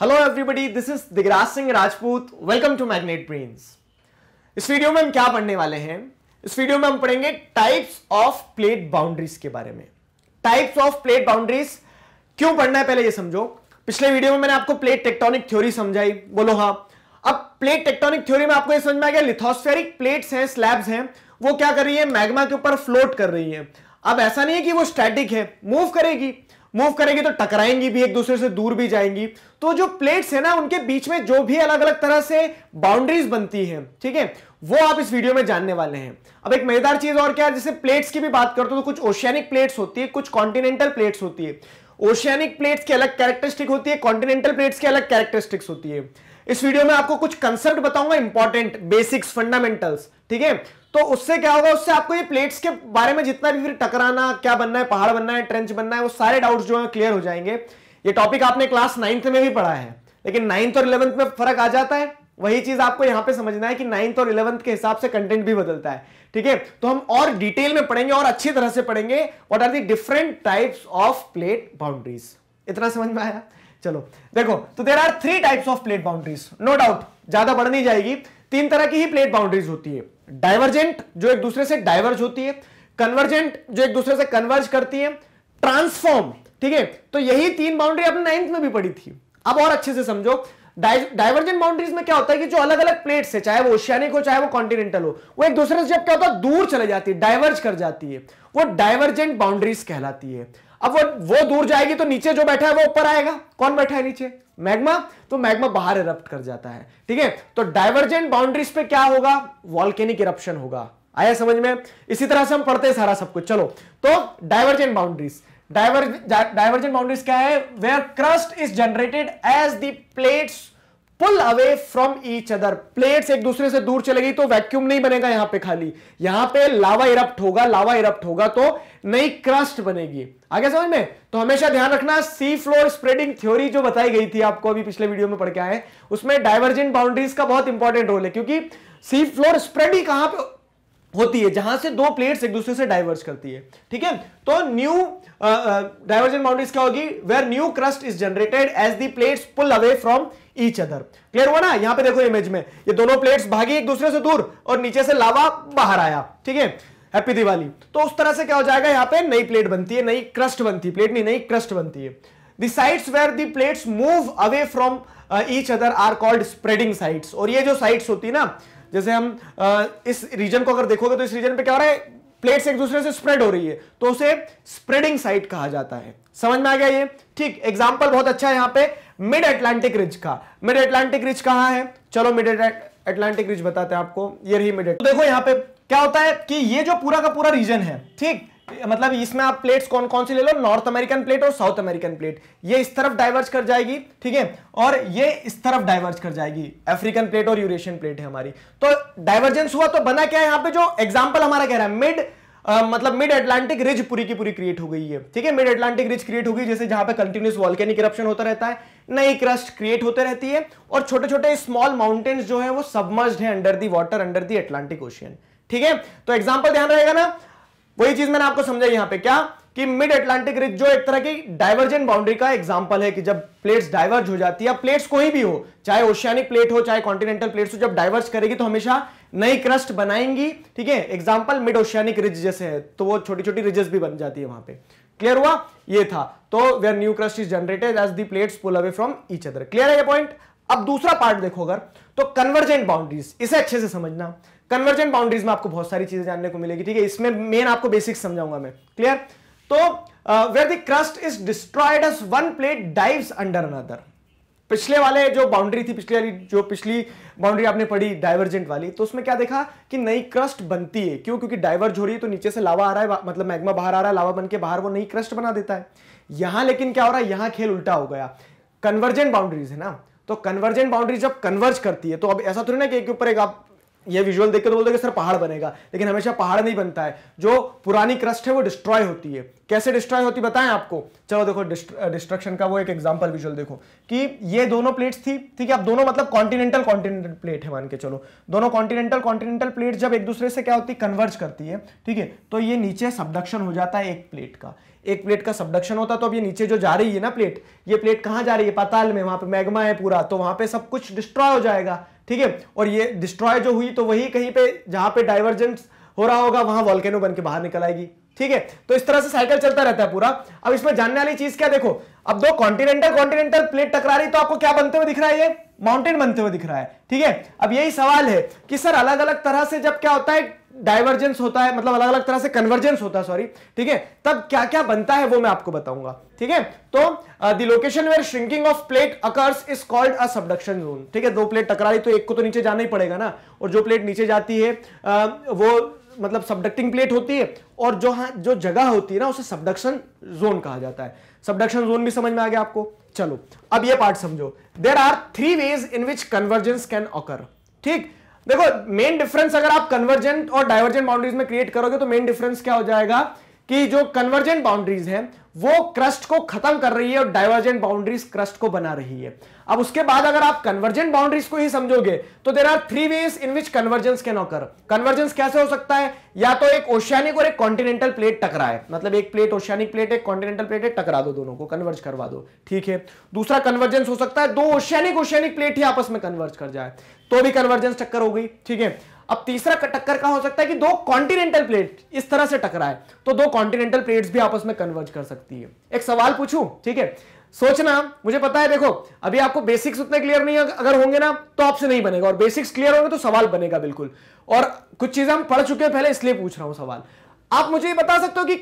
hello everybody this is Digraj Singh Rajput welcome to Magnet Brains इस video में हम क्या पढ़ने वाले हैं इस वीडियो में हम पढ़ेंगे टाइप्स ऑफ प्लेट बाउंड्रीज के बारे में टाइप्स ऑफ प्लेट बाउंड्रीज क्यों पढ़ना है पहले ये समझो पिछले वीडियो में मैंने आपको प्लेट टेक्टोनिक थ्योरी समझाई बोलो हाँ अब प्लेट टेक्टोनिक थ्योरी में आपको ये समझ में आ गया लिथोस्फेरिक प्लेट्स हैं स्लैब्स हैं वो क्या कर रही है मैग्मा के ऊपर फ्लोट कर रही है अब ऐसा नहीं है कि वो स्टैटिक है मूव करेगी मूव करेंगी तो टकराएंगी भी एक दूसरे से दूर भी जाएंगी तो जो प्लेट्स है ना उनके बीच में जो भी अलग अलग तरह से बाउंड्रीज बनती है ठीक है वो आप इस वीडियो में जानने वाले हैं अब एक मजेदार चीज और क्या है जैसे प्लेट्स की भी बात करते हो तो कुछ ओशियानिक प्लेट्स होती है कुछ कॉन्टिनेंटल प्लेट्स होती है ओशियानिक प्लेट्स की अलग कैरेक्टरिस्टिक होती है कॉन्टिनेंटल प्लेट्स की अलग कैरेक्टरिस्टिक्स होती है इस वीडियो में आपको कुछ कंसेप्ट बताऊंगा इंपॉर्टेंट बेसिक्स फंडामेंटल्स ठीक है तो उससे क्या होगा उससे आपको ये प्लेट्स के बारे में जितना भी फिर टकराना क्या बनना है पहाड़ बनना है ट्रेंच बनना है वो सारे डाउट्स जो है क्लियर हो जाएंगे ये टॉपिक आपने क्लास नाइन्थ में भी पढ़ा है लेकिन नाइन्थ और इलेवंथ में फर्क आ जाता है वही चीज आपको यहां पे समझना है कि नाइन्थ और इलेवंथ के हिसाब से कंटेंट भी बदलता है ठीक है तो हम और डिटेल में पढ़ेंगे और अच्छी तरह से पढ़ेंगे what are the different types of plate boundaries इतना समझ में आया चलो देखो तो there are three types of plate boundaries no doubt ज्यादा बढ़ नहीं जाएगी तीन तरह की ही प्लेट बाउंड्रीज होती है डाइवर्जेंट जो एक दूसरे से डाइवर्ज होती है कन्वर्जेंट जो एक दूसरे से कन्वर्ज करती है ट्रांसफॉर्म ठीक है तो यही तीन बाउंड्री अपने नाइन्थ में भी पड़ी थी अब और अच्छे से समझो डाइवर्जेंट बाउंड्रीज में क्या होता है कि जो अलग अलग प्लेट्स है चाहे वो ओशियानिक हो चाहे वो कॉन्टिनेंटल हो वो एक दूसरे से जब क्या होता है दूर चले जाती है डाइवर्ज कर जाती है वो डाइवर्जेंट बाउंड्रीज कहलाती है अब वो वो दूर जाएगी तो नीचे जो बैठा है वो ऊपर आएगा कौन बैठा है नीचे मैग्मा तो मैग्मा बाहर इरप्ट कर जाता है ठीक है तो डाइवर्जेंट बाउंड्रीज पे क्या होगा वॉल्केनिक इरप्शन होगा आया समझ में इसी तरह से हम पढ़ते हैं सारा सब कुछ चलो तो डाइवर्जेंट बाउंड्रीज डाइवर्जेंट बाउंड्रीज क्या है where crust is generated as the plates pull away from each other plates एक दूसरे से दूर चले गई तो वैक्यूम नहीं बनेगा यहां पे खाली यहां पे लावा इरप्ट होगा लावा इरप्ट होगा तो नई क्रस्ट बनेगी आगे समझ में तो हमेशा ध्यान रखना सी फ्लोर स्प्रेडिंग थ्योरी जो बताई गई थी आपको अभी पिछले वीडियो में पढ़ के आए उसमें डायवर्जेंट बाउंड्रीज का बहुत इंपॉर्टेंट रोल है क्योंकि सी फ्लोर स्प्रेड ही कहां पर होती है जहां से दो प्लेट्स एक दूसरे से डाइवर्ज करती है ठीक है तो न्यू डायवर्जेंट बाउंड्रीज क्या होगी where new crust is generated as the plates pull away from each other clear हुआ ना यहां पे देखो इमेज में ये दोनों प्लेट्स भागी एक दूसरे से दूर और नीचे से लावा बाहर आया ठीक है हैप्पी दिवाली तो उस तरह से क्या हो जाएगा यहां पे नई प्लेट बनती है नई क्रस्ट बनती है प्लेट नहीं नई क्रस्ट बनती है the sites where the plates move away from each other are called spreading sites और ये जो साइट्स होती है ना जैसे हम uh, इस रीजन को अगर देखोगे तो इस रीजन पे क्या हो रहा है प्लेट्स एक दूसरे से स्प्रेड हो रही है तो उसे स्प्रेडिंग साइट कहा जाता है समझ में आ गया ये ठीक एग्जाम्पल बहुत अच्छा है यहां पे मिड अटलांटिक रिज का मिड अटलांटिक रिज कहां है चलो मिड अटलांटिक रिज बताते हैं आपको ये रही मिड तो देखो यहां पे क्या होता है कि ये जो पूरा का पूरा रीजन है ठीक मतलब इसमें आप प्लेट्स कौन कौन सी ले लो नॉर्थ अमेरिकन प्लेट और साउथ अमेरिकन प्लेट ये इस तरफ डाइवर्ज कर जाएगी ठीक है और ये इस तरफ डाइवर्ज कर जाएगी अफ्रीकन प्लेट और यूरेशियन प्लेट है हमारी तो डाइवर्जेंस हुआ तो बना क्या है यहाँ पे जो एग्जाम्पल हमारा कह रहा है मिड आ, मतलब मिड अटलांटिक रिज पूरी की पूरी क्रिएट हो गई है ठीक है मिड अटलांटिक रिज क्रिएट हो गई जैसे जहां पे कंटिन्यूस वॉल्केनिक इरप्शन होता रहता है नई क्रस्ट क्रिएट होते रहती है और छोटे छोटे स्मॉल माउंटेन्स जो है वो सबमर्ज है under the water under the Atlantic ocean ठीक है तो एग्जाम्पल ध्यान रहेगा ना वही चीज मैंने आपको समझा यहां पे क्या कि मिड अटलांटिक रिज जो एक तरह की डायवर्जेंट बाउंड्री का एग्जाम्पल है कि जब प्लेट्स डाइवर्ज हो जाती है प्लेट्स कोई भी हो चाहे ओशियानिक प्लेट हो चाहे कॉन्टिनेंटल प्लेट्स हो जब डाइवर्ज करेगी तो हमेशा नई क्रस्ट बनाएंगी ठीक है एग्जाम्पल मिड ओशियानिक रिज जैसे है तो वो छोटी छोटी रिजेस भी बन जाती है वहां पे क्लियर हुआ ये था तो where new crust is generated as the plates pull away from each other clear है ये पॉइंट अब दूसरा पार्ट देखो अगर तो कन्वर्जेंट बाउंड्रीज इसे अच्छे से समझना कन्वर्जेंट बाउंड्रीज में आपको बहुत सारी चीजें जानने को मिलेगी ठीक है इसमें मेन आपको बेसिक्स समझाऊंगा मैं क्लियर तो where the crust is destroyed as one plate dives under another पिछले वाले जो बाउंड्री थी पिछले वाली जो पिछली बाउंड्री आपने पढ़ी डाइवर्जेंट वाली तो उसमें क्या देखा कि नई क्रस्ट बनती है क्यों क्योंकि डाइवर्ज हो रही है तो नीचे से लावा आ रहा है मतलब मैग्मा बाहर आ रहा है लावा बन के बाहर वो नई क्रस्ट बना देता है यहां लेकिन क्या हो रहा है यहां खेल उल्टा हो गया कन्वर्जेंट बाउंड्रीज है ना तो कन्वर्जेंट बाउंड्री जब कन्वर्ज करती है तो अब ऐसा थोड़ी ना कि एक ऊपर एक आप ये विजुअल देख के तो बोलते हैं कि सर पहाड़ बनेगा लेकिन हमेशा पहाड़ नहीं बनता है जो पुरानी क्रस्ट है वो डिस्ट्रॉय होती है कैसे डिस्ट्रॉय होती बताएं आपको चलो देखो डिस्ट्रक्शन का वो एक एग्जांपल विजुअल देखो कि ये दोनों प्लेट्स थी ठीक है आप दोनों मतलब कॉन्टिनेंटल कॉन्टिनेंटल प्लेट है मान के चलो दोनों कॉन्टिनेंटल कॉन्टिनेंटल प्लेट जब एक दूसरे से क्या होती है कन्वर्ज करती है ठीक है तो ये नीचे सबडक्शन हो जाता है एक प्लेट का एक प्लेट का सबडक्शन होता है तो अब ये नीचे जो जा रही है ना प्लेट ये प्लेट कहाँ जा रही है पाताल में वहां पर मैग्मा है पूरा तो वहां पर सब कुछ डिस्ट्रॉय हो जाएगा ठीक है और ये डिस्ट्रॉय जो हुई तो वही कहीं पे जहां पे डाइवर्जेंट हो रहा होगा वहां वॉल्केनो बन के बाहर निकल आएगी ठीक है तो इस तरह से साइकिल चलता रहता है पूरा अब इसमें जानने वाली चीज क्या देखो अब दो कॉन्टिनेंटल कॉन्टिनेंटल प्लेट टकरा रही तो आपको क्या बनते हुए दिख रहा है ये माउंटेन बनते हुए दिख रहा है ठीक है अब यही सवाल है कि सर अलग अलग तरह से जब क्या होता है डाइवर्जेंस होता है मतलब अलग अलग तरह से कन्वर्जेंस होता है सॉरी ठीक है तब क्या क्या बनता है वो मैं आपको बताऊंगा ठीक है तो the location where shrinking of plate occurs is called a subduction zone ठीक है दो प्लेट टकरा रही तो एक को तो नीचे जाना ही पड़ेगा ना और जो प्लेट नीचे जाती है आ, uh, वो मतलब सबडक्टिंग प्लेट होती है और जो हाँ जो जगह होती है ना उसे सबडक्शन जोन कहा जाता है सबडक्शन जोन भी समझ में आ गया आपको चलो अब ये पार्ट समझो there are three ways in which convergence can occur ठीक देखो मेन डिफरेंस अगर आप कन्वर्जेंट और डाइवर्जेंट बाउंड्रीज में क्रिएट करोगे तो मेन डिफरेंस क्या हो जाएगा कि जो कन्वर्जेंट बाउंड्रीज हैं वो क्रस्ट को खत्म कर रही है और डाइवर्जेंट बाउंड्रीज क्रस्ट को बना रही है अब उसके बाद अगर आप कन्वर्जेंट बाउंड्रीज को ही समझोगे तो there are three ways in which convergence can occur convergence कैसे हो सकता है या तो एक ओशियानिक और एक कॉन्टिनेंटल प्लेट टकराए मतलब एक प्लेट ओशियानिक प्लेट एक कॉन्टिनेंटल प्लेट है टकरा दो दोनों को कन्वर्ज करवा दो ठीक है दूसरा कन्वर्जेंस हो सकता है दो ओशियानिक ओशियानिक प्लेट ही आपस में कन्वर्ज कर जाए तो भी कन्वर्जेंस टक्कर हो गई ठीक है अब तीसरा टक्कर कहा हो सकता है कि दो कॉन्टिनेंटल प्लेट इस तरह से टकराए तो दो कॉन्टिनेंटल प्लेट्स भी आपस में कन्वर्ज कर सकती है एक सवाल पूछू ठीक है सोचना मुझे पता है देखो अभी आपको बेसिक्स उतने क्लियर नहीं अगर होंगे ना तो आपसे नहीं बनेगा और बेसिक्स क्लियर होंगे तो सवाल बनेगा बिल्कुल और कुछ चीजें हम पढ़ चुके हैं पहले इसलिए पूछ रहा हूं सवाल आप मुझे ये बता सकते हो कि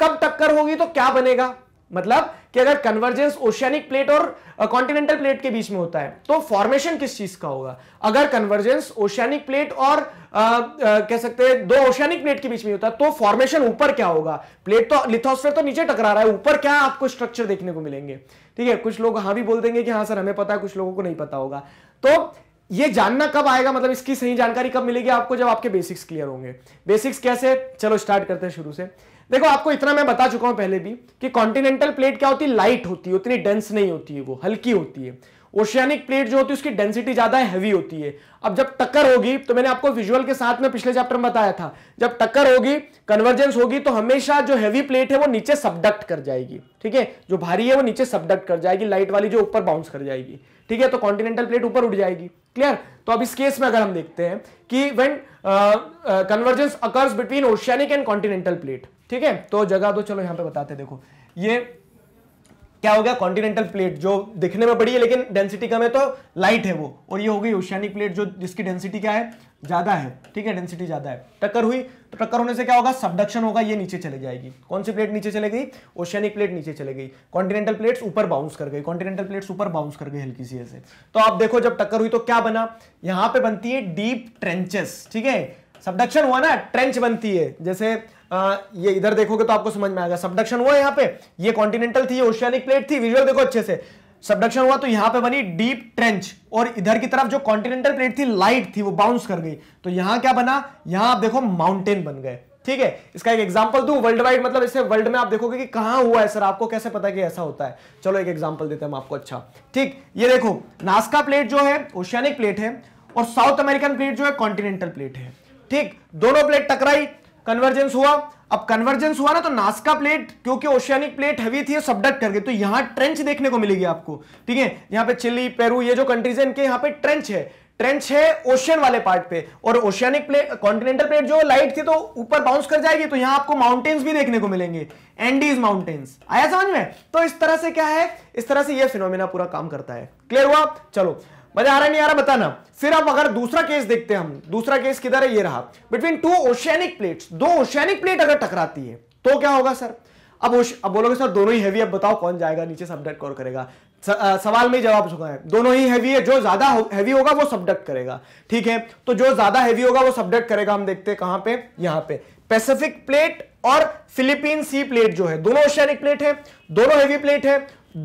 कब टक्कर होगी तो क्या बनेगा मतलब कि अगर कन्वर्जेंस ओशियानिक प्लेट और कॉन्टिनेंटल प्लेट के बीच में होता है तो फॉर्मेशन किस चीज का होगा अगर कन्वर्जेंस ओशियानिक प्लेट और आ, आ, कह सकते हैं दो ओशियानिक प्लेट के बीच में होता है तो फॉर्मेशन ऊपर क्या होगा प्लेट तो लिथोस्फेयर तो नीचे टकरा रहा है ऊपर क्या आपको स्ट्रक्चर देखने को मिलेंगे ठीक है कुछ लोग हाँ भी बोल देंगे कि हाँ सर हमें पता है कुछ लोगों को नहीं पता होगा तो ये जानना कब आएगा मतलब इसकी सही जानकारी कब मिलेगी आपको जब आपके बेसिक्स क्लियर होंगे बेसिक्स कैसे चलो स्टार्ट करते हैं शुरू से देखो आपको इतना मैं बता चुका हूं पहले भी कि कॉन्टिनेंटल प्लेट क्या होती है लाइट होती है उतनी डेंस नहीं होती है वो हल्की होती है ओशियानिक प्लेट जो होती है उसकी डेंसिटी ज्यादा हैवी होती है अब जब टक्कर होगी तो मैंने आपको विजुअल के साथ में पिछले चैप्टर में बताया था जब टक्कर होगी कन्वर्जेंस होगी तो हमेशा जो हैवी प्लेट है वो नीचे सबडक्ट कर जाएगी ठीक है जो भारी है वो नीचे सबडक्ट कर जाएगी लाइट वाली जो ऊपर बाउंस कर जाएगी ठीक है तो कॉन्टिनेंटल प्लेट ऊपर उठ जाएगी क्लियर तो अब इस केस में अगर हम देखते हैं कि when convergence occurs between oceanic and continental plate ठीक है तो जगह तो चलो यहां पे बताते देखो ये क्या हो गया कॉन्टिनेंटल प्लेट जो दिखने में बड़ी है लेकिन डेंसिटी कम है तो लाइट है वो और ये हो गई ओशियानिक प्लेट जो जिसकी डेंसिटी क्या है ज्यादा है ठीक है डेंसिटी ज्यादा है टक्कर हुई तो टक्कर होने से क्या होगा सबडक्शन होगा ये नीचे चले जाएगी कौन सी प्लेट नीचे चले गई ओशियानिक प्लेट नीचे चले गई कॉन्टिनेंटल प्लेट्स ऊपर बाउंस कर गई कॉन्टिनेंटल प्लेट्स ऊपर बाउंस कर गई हल्की सी ऐसे तो आप देखो जब टक्कर हुई तो क्या बना यहां पे बनती है डीप ट्रेंचेस ठीक है सबडक्शन हुआ ना ट्रेंच बनती है जैसे आ, ये इधर देखोगे तो आपको समझ में आएगा सबडक्शन हुआ यहाँ पे ये कॉन्टिनेंटल थी ओशियानिक प्लेट थी विजुअल देखो अच्छे से सबडक्शन हुआ तो यहाँ पे बनी डीप ट्रेंच और इधर की तरफ जो कॉन्टिनेंटल प्लेट थी लाइट थी वो बाउंस कर गई तो यहाँ क्या बना यहाँ आप देखो माउंटेन बन गए ठीक है इसका एक एग्जाम्पल दू वर्ल्ड वाइड मतलब इसे वर्ल्ड में आप देखोगे कि कहा हुआ है सर आपको कैसे पता कि ऐसा होता है चलो एक एग्जाम्पल देते हैं हम आपको अच्छा ठीक ये देखो नास्का प्लेट जो है ओशियानिक प्लेट है और साउथ अमेरिकन प्लेट जो है कॉन्टिनेंटल प्लेट है ठीक दोनों प्लेट टकराई कन्वर्जेंस हुआ अब कन्वर्जेंस हुआ ना तो नास्का प्लेट क्योंकि ओशियानिक प्लेट हवी थी सबडक्ट कर गई तो यहां ट्रेंच देखने को मिलेगी आपको ठीक है यहां पे चिली पेरू ये जो कंट्रीज है इनके यहां पे ट्रेंच है ट्रेंच है ओशियन वाले पार्ट पे और ओशियानिक प्लेट कॉन्टिनेंटल प्लेट जो लाइट थी तो ऊपर बाउंस कर जाएगी तो यहां आपको माउंटेन्स भी देखने को मिलेंगे एंडीज माउंटेन्स आया समझ में तो इस तरह से क्या है इस तरह से यह फिनोमिना पूरा काम करता है क्लियर हुआ चलो मजा आ रहा नहीं आ रहा बताना फिर आप अगर दूसरा केस देखते हैं हम दूसरा केस किधर है ये रहा बिटवीन टू ओशियनिक प्लेट्स दो ओशियनिक प्लेट अगर टकराती है तो क्या होगा सर अब अब बोलोगे सर दोनों ही हैवी अब बताओ कौन जाएगा नीचे सबडक्ट कौन करेगा स, आ, सवाल में जवाब चुका है दोनों ही हैवी है जो ज्यादा हैवी होगा वो सबडक्ट करेगा ठीक है तो जो ज्यादा हैवी होगा वो सबडक्ट करेगा हम देखते हैं कहां पे यहां पे पैसिफिक प्लेट और फिलीपीन सी प्लेट जो है दोनों ओशियनिक प्लेट है दोनों हैवी प्लेट है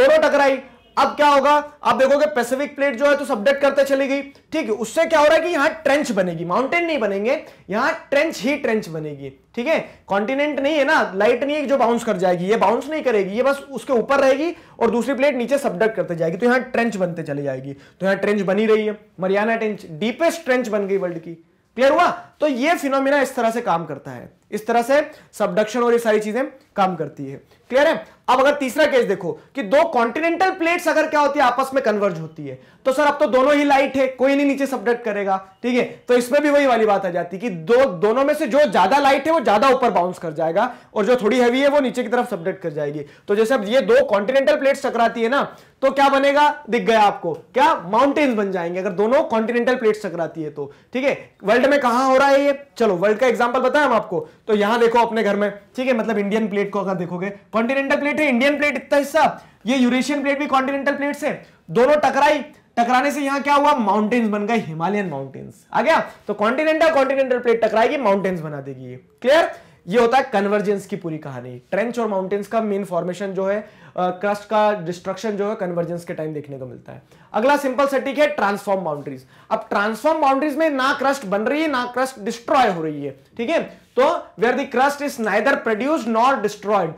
दोनों टकराई अब क्या होगा आप देखोगे पैसिफिक प्लेट जो है तो सबडेक्ट करते चली गई ठीक है उससे क्या हो रहा है कि यहां ट्रेंच बनेगी माउंटेन नहीं बनेंगे यहां ट्रेंच ही ट्रेंच बनेगी ठीक है कॉन्टिनेंट नहीं है ना लाइट नहीं है जो बाउंस कर जाएगी ये बाउंस नहीं करेगी ये बस उसके ऊपर रहेगी और दूसरी प्लेट नीचे सबडक्ट करते जाएगी तो यहां ट्रेंच बनते चली जाएगी तो यहां ट्रेंच बनी रही है मरियाना ट्रेंच डीपेस्ट ट्रेंच बन गई वर्ल्ड की क्लियर हुआ तो ये फिनोमिना इस तरह से काम करता है इस तरह से सबडक्शन और ये सारी चीजें काम करती है क्लियर है अब अगर तीसरा केस देखो कि दो कॉन्टिनेंटल प्लेट्स अगर क्या होती है आपस में कन्वर्ज होती है तो सर अब तो दोनों ही लाइट है कोई नहीं नीचे सबडक्ट करेगा ठीक है तो इसमें भी वही वाली बात आ जाती है कि दो दोनों में से जो ज्यादा लाइट है वो ज्यादा ऊपर बाउंस कर जाएगा और जो थोड़ी हैवी है वो नीचे की तरफ सबडक्ट कर जाएगी तो जैसे अब ये दो कॉन्टिनेंटल प्लेट्स टकराती है ना तो क्या बनेगा दिख गया आपको क्या माउंटेन्स बन जाएंगे अगर दोनों कॉन्टिनेंटल प्लेट्स टकराती है तो ठीक है वर्ल्ड में कहा हो रहा है ये चलो वर्ल्ड का एग्जाम्पल बताए हम आपको तो यहां देखो अपने घर में ठीक है मतलब इंडियन प्लेट को अगर देखोगे कॉन्टिनेंटल प्लेट है इंडियन प्लेट इतना हिस्सा ये यूरेशियन प्लेट भी कॉन्टिनेंटल प्लेट से दोनों टकराई टकराने से यहाँ क्या हुआ माउंटेन्स बन गए हिमालयन माउंटेन्स आ गया तो कॉन्टिनेंटल कॉन्टिनेंटल प्लेट टकराएगी माउंटेन्स बना देगी क्लियर ये होता है कन्वर्जेंस की पूरी कहानी ट्रेंच और माउंटेन्स का मेन फॉर्मेशन जो है क्रस्ट का डिस्ट्रक्शन जो है कन्वर्जेंस के टाइम देखने को मिलता है अगला सिंपल सटीक है ट्रांसफॉर्म बाउंड्रीज अब ट्रांसफॉर्म बाउंड्रीज में ना क्रस्ट बन रही है ना क्रस्ट डिस्ट्रॉय हो रही है ठीक है तो where the crust is neither produce nor destroyed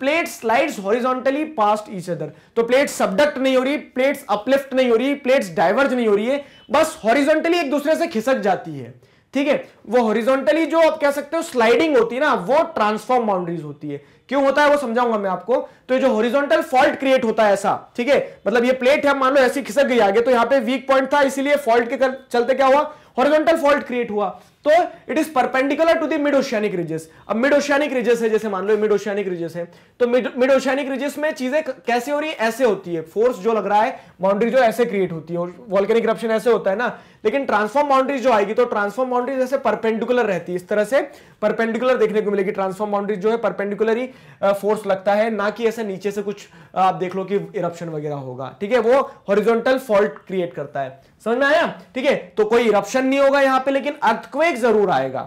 plate slide slides horizontally each other तो प्लेट सबडक्ट नहीं हो रही प्लेट्स अपलिफ्ट नहीं हो रही प्लेट्स डाइवर्ज नहीं हो रही है बस हॉरिजोंटली एक दूसरे से खिसक जाती है ठीक है वो हॉरिजॉन्टली जो आप कह सकते हो स्लाइडिंग होती है ना वो ट्रांसफॉर्म बाउंड्रीज होती है क्यों होता है वो समझाऊंगा मैं आपको तो जो हॉरिजॉन्टल फॉल्ट क्रिएट होता है ऐसा ठीक है मतलब ये प्लेट है मान लो ऐसी खिसक गई आगे तो यहां पे वीक पॉइंट था इसीलिए फॉल्ट के चलते क्या हुआ हॉरिजॉन्टल फॉल्ट क्रिएट हुआ तो it is perpendicular to the oceanic ridges अब मिड ओशियानिक रिजेस है जैसे मान लो मिड ओशियानिक रिजेस है तो मिड ओशियानिक रिजेस में चीजें कैसे हो रही है ऐसे होती है फोर्स जो लग रहा है बाउंड्री जो ऐसे क्रिएट होती है और वॉल्केनिक इरप्शन ऐसे होता है ना लेकिन ट्रांसफॉर्म बाउंड्रीज जो आएगी तो ट्रांसफॉर्म बाउंड्रीज ऐसे परपेंडिकुलर रहती है इस तरह से परपेंडिकुलर देखने को मिलेगी ट्रांसफॉर्म बाउंड्रीज जो है परपेंडिकुलर ही फोर्स लगता है ना कि ऐसे नीचे से कुछ आप देख लो कि इरप्शन वगैरह होगा ठीक है वो हॉरिजॉन्टल फॉल्ट क्रिएट करता है समझ में आया ठीक है तो कोई इरप्शन नहीं होगा यहाँ पे लेकिन अर्थक्वेक इफेक्ट जरूर आएगा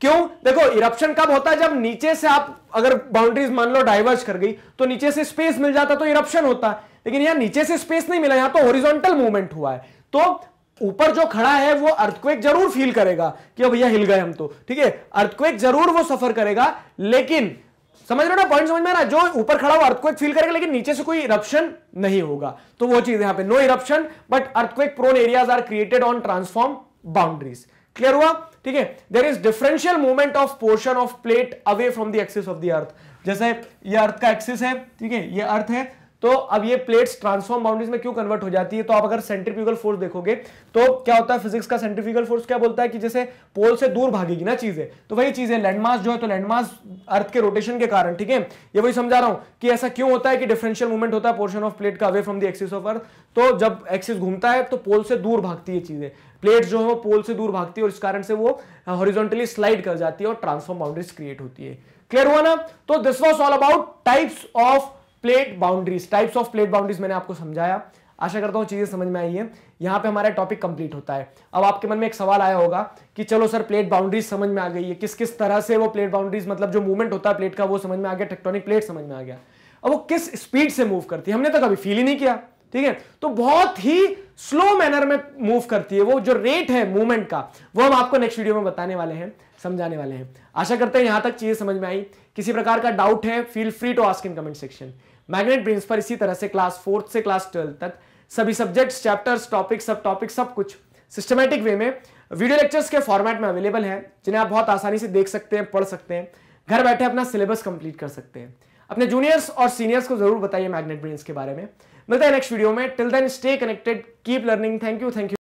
क्यों देखो इरप्शन कब होता है जब नीचे से आप अगर बाउंड्रीज मान लो डाइवर्स कर गई तो नीचे से स्पेस मिल जाता तो इरप्शन होता है लेकिन यहां नीचे से स्पेस नहीं मिला यहां तो हॉरिजॉन्टल मूवमेंट हुआ है तो ऊपर जो खड़ा है वो अर्थक्वेक जरूर फील करेगा कि भैया हिल गए हम तो ठीक है अर्थक्वेक जरूर वो सफर करेगा लेकिन समझ रहे हो ना पॉइंट समझ में आ रहा जो ऊपर खड़ा हुआ अर्थक्वेक फील करेगा लेकिन नीचे से कोई इरप्शन नहीं होगा तो वो चीज यहां पे no eruption but earthquake prone areas are created on transform boundaries clear हुआ ठीक है there is differential movement of portion of plate away from the axis of the earth जैसे ये अर्थ का एक्सिस है ठीक है ये अर्थ है तो अब ये प्लेट्स ट्रांसफॉर्म बाउंड्रीज में क्यों कन्वर्ट हो जाती है तो आप अगर सेंट्रीफ्यूगल फोर्स देखोगे तो क्या होता है फिजिक्स का सेंट्रीफ्यूगल फोर्स क्या बोलता है कि जैसे पोल से दूर भागेगी ना चीजें तो वही चीज है लैंडमास जो है तो लैंडमास अर्थ के रोटेशन के कारण ठीक है ये वही समझा रहा हूं कि ऐसा क्यों होता है कि डिफरेंशियल मूवमेंट होता है पोर्शन ऑफ प्लेट का away from the axis of earth तो जब एक्सिस घूमता है तो पोल से दूर भागती है चीजें प्लेट जो है वो पोल से दूर भागती है और इस कारण से वो हॉरिजॉन्टली uh, स्लाइड कर जाती है और ट्रांसफॉर्म बाउंड्रीज क्रिएट होती है क्लियर हुआ ना तो this was all about types of plate boundaries types of plate boundaries मैंने आपको समझाया आशा करता हूँ चीज़ें समझ में आई है यहाँ पे हमारा टॉपिक कंप्लीट होता है अब आपके मन में एक सवाल आया होगा कि चलो सर प्लेट बाउंड्रीज समझ में आ गई है किस किस तरह से वो प्लेट बाउंड्रीज मतलब जो मूवमेंट होता है प्लेट का वो समझ में आ गया टेक्टोनिक प्लेट समझ में आ गया अब वो किस स्पीड से मूव करती है हमने तो कभी फील ही नहीं किया ठीक है तो बहुत ही स्लो मैनर में मूव करती है वो जो रेट है मूवमेंट का वो हम आपको नेक्स्ट वीडियो में बताने वाले हैं समझाने वाले हैं आशा करते हैं यहां तक चीजें समझ में आई किसी प्रकार का डाउट है feel free to ask in comment section Magnet Brains पर इसी तरह से क्लास फोर्थ से क्लास ट्वेल्थ तक सभी subjects chapters topic sub topic सब कुछ सिस्टमेटिक वे में वीडियो लेक्चर्स के फॉर्मेट में अवेलेबल है जिन्हें आप बहुत आसानी से देख सकते हैं पढ़ सकते हैं घर बैठे अपना सिलेबस कंप्लीट कर सकते हैं अपने जूनियर्स और सीनियर्स को जरूर बताइए मैग्नेट ब्रिंस के बारे में मिलते हैं नेक्स्ट वीडियो में till then stay connected keep learning thank you thank you